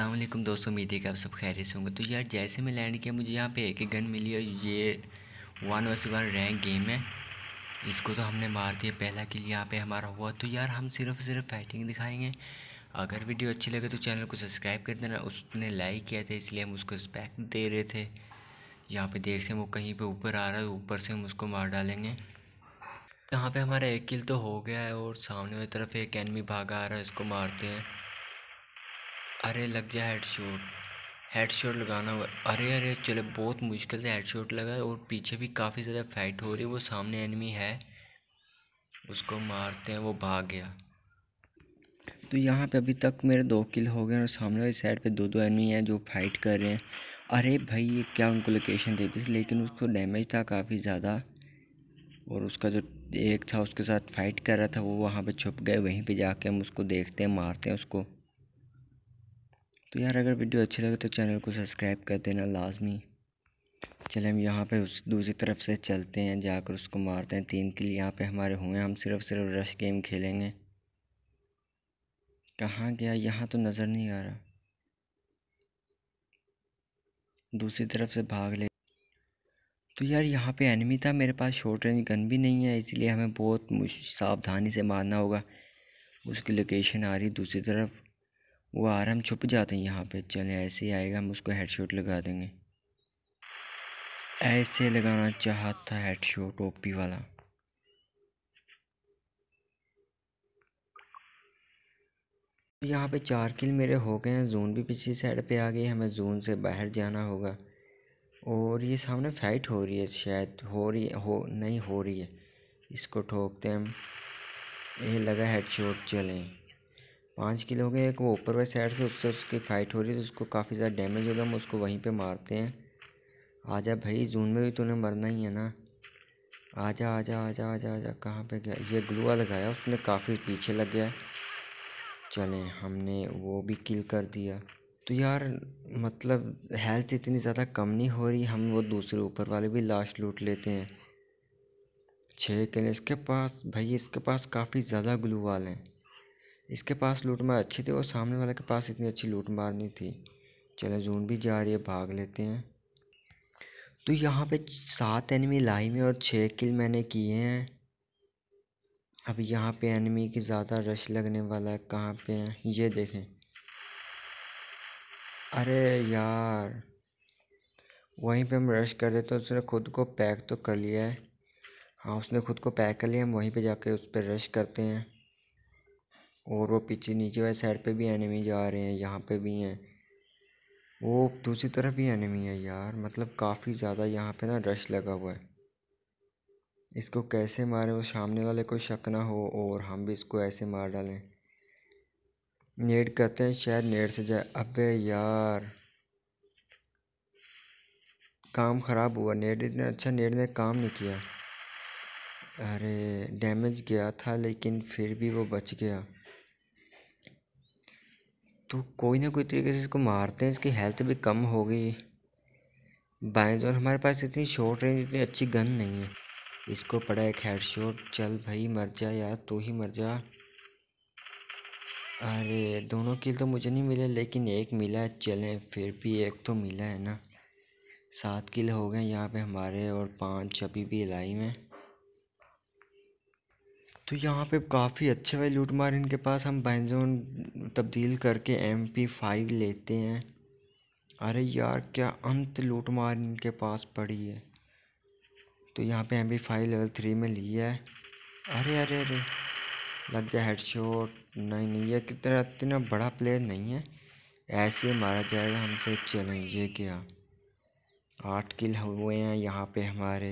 अल्लाम दोस्तों उम्मीद है कि आप सब खैर से होंगे तो यार जैसे मैं लैंड किया मुझे यहाँ पे एक गन मिली और ये one versus one rank game है इसको तो हमने मार दिया पहला के लिए यहाँ पे हमारा हुआ तो यार हम सिर्फ सिर्फ फाइटिंग दिखाएंगे अगर वीडियो अच्छी लगे तो चैनल को सब्सक्राइब कर देना उसने लाइक किया था इसलिए हम उसको रिस्पेक्ट दे रहे थे यहाँ पर देखते हैं वो कहीं पर ऊपर आ रहा है ऊपर से हम उसको मार डालेंगे यहाँ पर हमारा एक किल तो हो गया है और सामने वाली तरफ एक एनमी भागा आ रहा है इसको मारते हैं अरे लग गया हेड शॉट हेड शॉट लगाना हुआ अरे अरे चले बहुत मुश्किल से हेड शॉट लगा और पीछे भी काफ़ी ज़्यादा फाइट हो रही है वो सामने एनिमी है उसको मारते हैं वो भाग गया तो यहाँ पे अभी तक मेरे दो किल हो गए और सामने वाली साइड पे दो दो एनिमी हैं जो फाइट कर रहे हैं अरे भाई ये क्या उनको लोकेशन दे दी लेकिन उसको डैमेज था काफ़ी ज़्यादा और उसका जो एक था उसके साथ फाइट कर रहा था वो वहाँ पे छुप गए वहीं पे जाके हम उसको देखते हैं मारते हैं उसको तो यार अगर वीडियो अच्छी लगे तो चैनल को सब्सक्राइब कर देना लाजमी चले हम यहाँ पे उस दूसरी तरफ से चलते हैं जाकर उसको मारते हैं तीन किल यहाँ पे हमारे हुए हम सिर्फ सिर्फ रश गेम खेलेंगे कहाँ गया यहाँ तो नज़र नहीं आ रहा दूसरी तरफ से भाग ले तो यार यहाँ पे एनिमी था मेरे पास शॉर्ट रेंज गन भी नहीं है इसीलिए हमें बहुत सावधानी से मारना होगा उसकी लोकेशन आ रही दूसरी तरफ वो आराम छुप जाते हैं यहाँ पे चलें ऐसे ही आएगा हम उसको हेडशॉट लगा देंगे ऐसे लगाना चाहता था हेडशॉट ओपी वाला यहाँ पे चार किल मेरे हो गए हैं जोन भी पिछली साइड पे आ गई हमें जोन से बाहर जाना होगा और ये सामने फाइट हो रही है शायद हो रही है हो नहीं हो रही है इसको ठोकते हम ये लगा हेड शॉट चलें पाँच किलो हो गए एक वो ऊपर वाले साइड से उससे उसकी फाइट हो रही है तो उसको काफ़ी ज़्यादा डैमेज हो गया हम उसको वहीं पे मारते हैं आजा भाई जून में भी तूने मरना ही है ना आजा आजा आजा आजा आजा कहाँ पर गया ये ग्लूआ लगाया उसने काफ़ी पीछे लग गया चलें हमने वो भी किल कर दिया तो यार मतलब हेल्थ इतनी ज़्यादा कम नहीं हो रही हम वो दूसरे ऊपर वाले भी लाश लूट लेते हैं छः किले इसके पास भाई इसके पास काफ़ी ज़्यादा ग्लू वाले हैं इसके पास लूट मार अच्छी थी और सामने वाले के पास इतनी अच्छी लूट मार नहीं थी चले जोन भी जा रही है भाग लेते हैं तो यहाँ पे सात एनिमी लाई में और छः किल मैंने किए हैं अब यहाँ पे एनिमी की ज़्यादा रश लगने वाला है कहाँ पे है ये देखें अरे यार वहीं पे हम रश कर देते हैं उसने खुद को पैक तो कर लिया है हाँ उसने खुद को पैक कर लिया हम वहीं पे जाके उस पर रश करते हैं और वो पीछे नीचे वाले साइड पे भी एनिमी जा रहे हैं यहाँ पे भी हैं वो दूसरी तरफ भी एनिमी है यार मतलब काफ़ी ज़्यादा यहाँ पे ना रश लगा हुआ है इसको कैसे मारें वो सामने वाले को शक ना हो और हम भी इसको ऐसे मार डालें नेट करते हैं शायद नेट से जाए अबे यार काम ख़राब हुआ नेट इतना अच्छा नेट ने काम नहीं किया अरे डैमेज गया था लेकिन फिर भी वो बच गया तो कोई ना कोई तरीके तो से इसको मारते हैं इसकी हेल्थ भी कम हो गई बाएँ जोन हमारे पास इतनी शॉर्ट रेंज इतनी अच्छी गन नहीं है इसको पड़ा एक हेड शॉट चल भाई मर जा यार तो ही मर जा अरे दोनों किल तो मुझे नहीं मिले लेकिन एक मिला है चलें फिर भी एक तो मिला है ना सात किल हो गए यहाँ पे हमारे और पांच अभी भी लाइव में तो यहाँ पे काफ़ी अच्छे वाले लूट मार इनके पास हम बैंजोन तब्दील करके एम पी फाइव लेते हैं अरे यार क्या अंत लूट मार इनके पास पड़ी है तो यहाँ पे M P five level three में लिया है अरे अरे अरे लग जाए हेड शोट नहीं नहीं ये कितना इतना बड़ा प्लेयर नहीं है ऐसे मारा जाएगा हमसे चलें ये क्या आठ किल हुए हैं यहाँ पे हमारे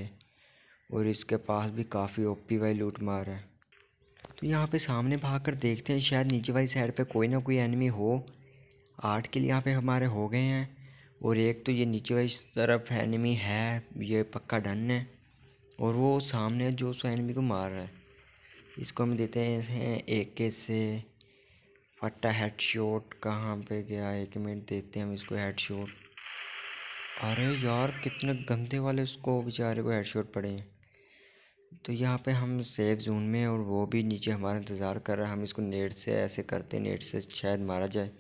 और इसके पास भी काफ़ी ओपी वाई लूट मार है तो यहाँ पे सामने भाग कर देखते हैं शायद नीचे वाली साइड पे कोई ना कोई एनिमी हो आठ के लिए यहाँ पे हमारे हो गए हैं और एक तो ये नीचे वाली तरफ एनिमी है ये पक्का डन है और वो सामने जो सो एनिमी को मार रहा है इसको हम देते हैं एक के से फटा हेड शॉट कहाँ पर गया एक मिनट देते हैं हम इसको हेड शॉट अरे यार कितने गंदे वाले उसको बेचारे को हेड शॉट पड़े हैं तो यहाँ पे हम सेफ जोन में और वो भी नीचे हमारा इंतज़ार कर रहा है हम इसको नेट से ऐसे करते नेट से शायद मारा जाए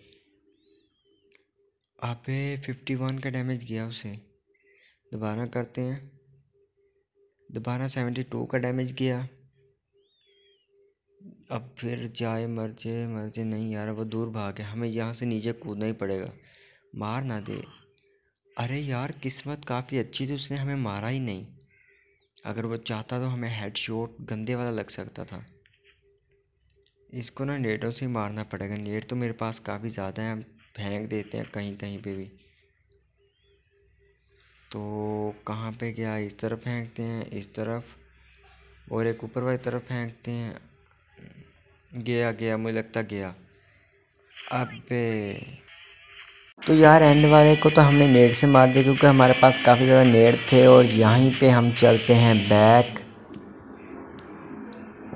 आप पे फिफ्टी वन का डैमेज गया उसे दोबारा करते हैं दोबारा सेवेंटी टू का डैमेज गया अब फिर जाए मर जाए नहीं यार वो दूर भाग है हमें यहाँ से नीचे कूदना ही पड़ेगा मार ना दे अरे यार किस्मत काफ़ी अच्छी थी उसने हमें मारा ही नहीं अगर वो चाहता तो हमें हेड शॉट गंदे वाला लग सकता था इसको ना नेटों से मारना पड़ेगा नेट तो मेरे पास काफ़ी ज़्यादा है हम फेंक देते हैं कहीं कहीं पे भी तो कहाँ पे गया इस तरफ फेंकते हैं इस तरफ और एक ऊपर वाली तरफ फेंकते हैं गया गया मुझे लगता गया अबे तो यार रहने वाले को तो हमने नेट से मार दिया क्योंकि हमारे पास काफ़ी ज़्यादा नेट थे और यहीं पे हम चलते हैं बैक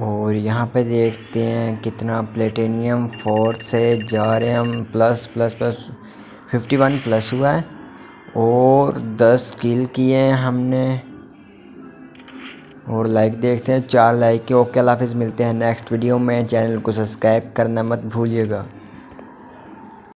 और यहाँ पे देखते हैं कितना प्लेटेनियम फोर्थ से जा रहे हम plus plus plus fifty one plus हुआ है और दस किल किए हैं हमने और लाइक देखते हैं चार लाइक के ओके हाफिज़ मिलते हैं नेक्स्ट वीडियो में चैनल को सब्सक्राइब करना मत भूलिएगा